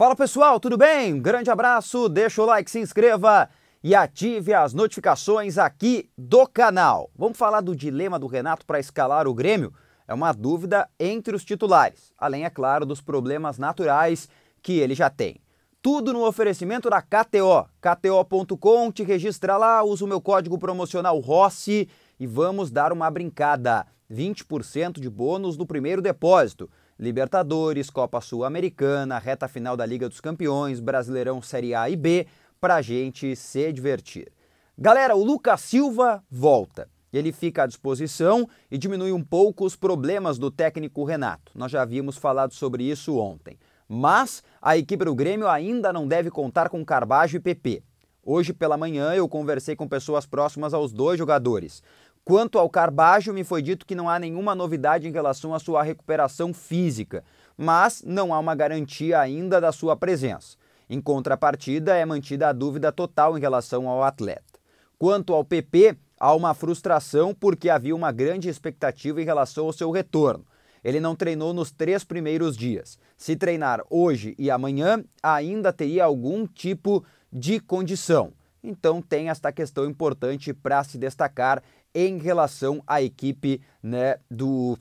Fala pessoal, tudo bem? Um grande abraço, deixa o like, se inscreva e ative as notificações aqui do canal. Vamos falar do dilema do Renato para escalar o Grêmio? É uma dúvida entre os titulares, além, é claro, dos problemas naturais que ele já tem. Tudo no oferecimento da KTO. KTO.com, te registra lá, usa o meu código promocional Rossi e vamos dar uma brincada. 20% de bônus no primeiro depósito. Libertadores, Copa Sul-Americana, reta final da Liga dos Campeões, Brasileirão Série A e B, a gente se divertir. Galera, o Lucas Silva volta. Ele fica à disposição e diminui um pouco os problemas do técnico Renato. Nós já havíamos falado sobre isso ontem. Mas a equipe do Grêmio ainda não deve contar com Carbajo e PP. Hoje pela manhã eu conversei com pessoas próximas aos dois jogadores. Quanto ao Carbajo, me foi dito que não há nenhuma novidade em relação à sua recuperação física, mas não há uma garantia ainda da sua presença. Em contrapartida, é mantida a dúvida total em relação ao atleta. Quanto ao PP, há uma frustração porque havia uma grande expectativa em relação ao seu retorno. Ele não treinou nos três primeiros dias. Se treinar hoje e amanhã, ainda teria algum tipo de condição. Então, tem esta questão importante para se destacar em relação à equipe né, do,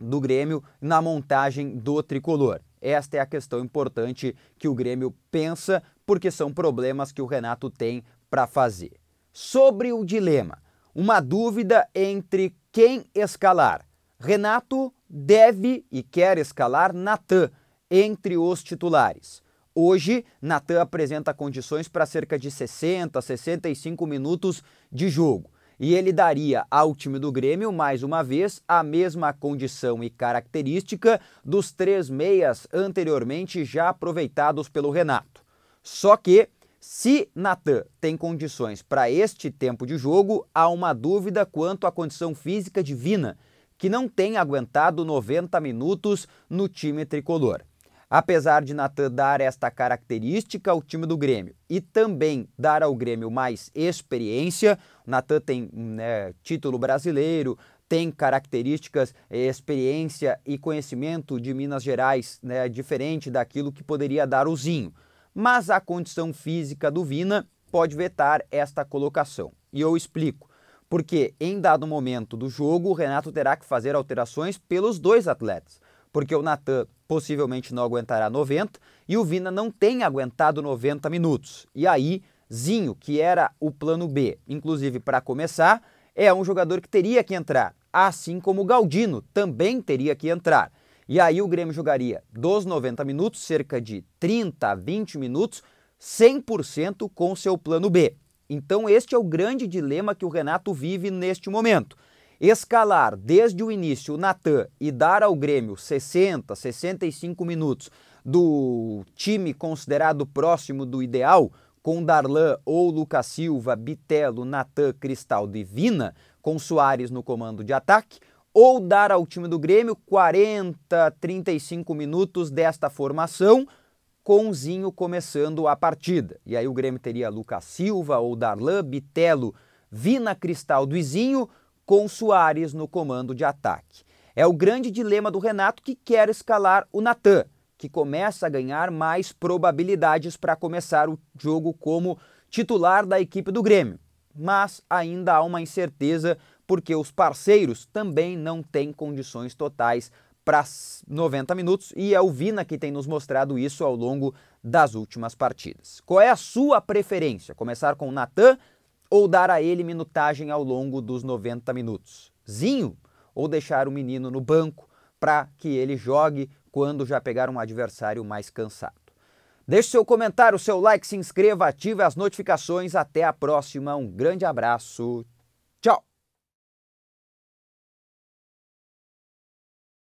do Grêmio na montagem do tricolor. Esta é a questão importante que o Grêmio pensa, porque são problemas que o Renato tem para fazer. Sobre o dilema, uma dúvida entre quem escalar. Renato deve e quer escalar Natan entre os titulares. Hoje, Natan apresenta condições para cerca de 60, 65 minutos de jogo e ele daria ao time do Grêmio, mais uma vez, a mesma condição e característica dos três meias anteriormente já aproveitados pelo Renato. Só que, se Natan tem condições para este tempo de jogo, há uma dúvida quanto à condição física de Vina, que não tem aguentado 90 minutos no time tricolor. Apesar de Natan dar esta característica ao time do Grêmio e também dar ao Grêmio mais experiência, Natan tem né, título brasileiro, tem características, eh, experiência e conhecimento de Minas Gerais né, diferente daquilo que poderia dar o Zinho. Mas a condição física do Vina pode vetar esta colocação. E eu explico. Porque em dado momento do jogo, o Renato terá que fazer alterações pelos dois atletas porque o Natan possivelmente não aguentará 90 e o Vina não tem aguentado 90 minutos. E aí, Zinho, que era o plano B, inclusive para começar, é um jogador que teria que entrar, assim como o Galdino também teria que entrar. E aí o Grêmio jogaria dos 90 minutos, cerca de 30 a 20 minutos, 100% com seu plano B. Então este é o grande dilema que o Renato vive neste momento escalar desde o início o Natan e dar ao Grêmio 60, 65 minutos do time considerado próximo do ideal, com Darlan ou Lucas Silva, Bitelo, Natan, Cristaldo e Vina, com Soares no comando de ataque, ou dar ao time do Grêmio 40, 35 minutos desta formação, com Zinho começando a partida. E aí o Grêmio teria Lucas Silva ou Darlan, Bitelo, Vina, Cristaldo e Zinho, com Soares no comando de ataque. É o grande dilema do Renato que quer escalar o Natan, que começa a ganhar mais probabilidades para começar o jogo como titular da equipe do Grêmio. Mas ainda há uma incerteza porque os parceiros também não têm condições totais para 90 minutos e é o Vina que tem nos mostrado isso ao longo das últimas partidas. Qual é a sua preferência? Começar com o Natan, ou dar a ele minutagem ao longo dos 90 minutos. Zinho, ou deixar o menino no banco para que ele jogue quando já pegar um adversário mais cansado. Deixe seu comentário, seu like, se inscreva, ative as notificações. Até a próxima. Um grande abraço.